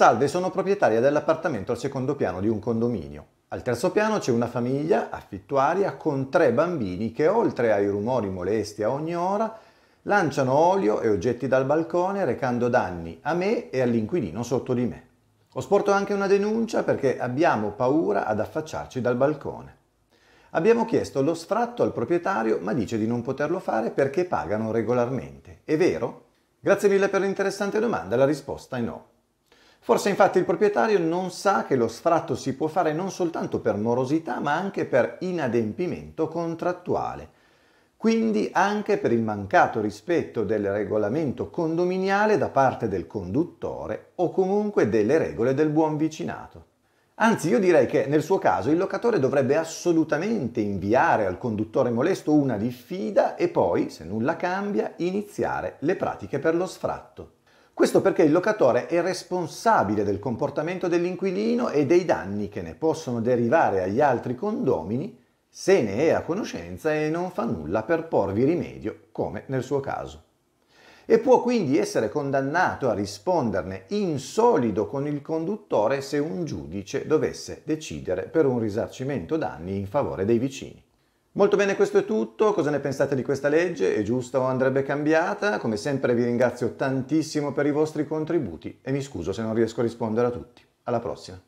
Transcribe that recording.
Salve, sono proprietaria dell'appartamento al secondo piano di un condominio. Al terzo piano c'è una famiglia affittuaria con tre bambini che oltre ai rumori molesti a ogni ora lanciano olio e oggetti dal balcone recando danni a me e all'inquilino sotto di me. Ho sporto anche una denuncia perché abbiamo paura ad affacciarci dal balcone. Abbiamo chiesto lo sfratto al proprietario ma dice di non poterlo fare perché pagano regolarmente. È vero? Grazie mille per l'interessante domanda, la risposta è no. Forse infatti il proprietario non sa che lo sfratto si può fare non soltanto per morosità ma anche per inadempimento contrattuale. Quindi anche per il mancato rispetto del regolamento condominiale da parte del conduttore o comunque delle regole del buon vicinato. Anzi, io direi che nel suo caso il locatore dovrebbe assolutamente inviare al conduttore molesto una diffida e poi, se nulla cambia, iniziare le pratiche per lo sfratto. Questo perché il locatore è responsabile del comportamento dell'inquilino e dei danni che ne possono derivare agli altri condomini se ne è a conoscenza e non fa nulla per porvi rimedio, come nel suo caso. E può quindi essere condannato a risponderne in solido con il conduttore se un giudice dovesse decidere per un risarcimento danni in favore dei vicini. Molto bene, questo è tutto. Cosa ne pensate di questa legge? È giusta o andrebbe cambiata? Come sempre vi ringrazio tantissimo per i vostri contributi e mi scuso se non riesco a rispondere a tutti. Alla prossima.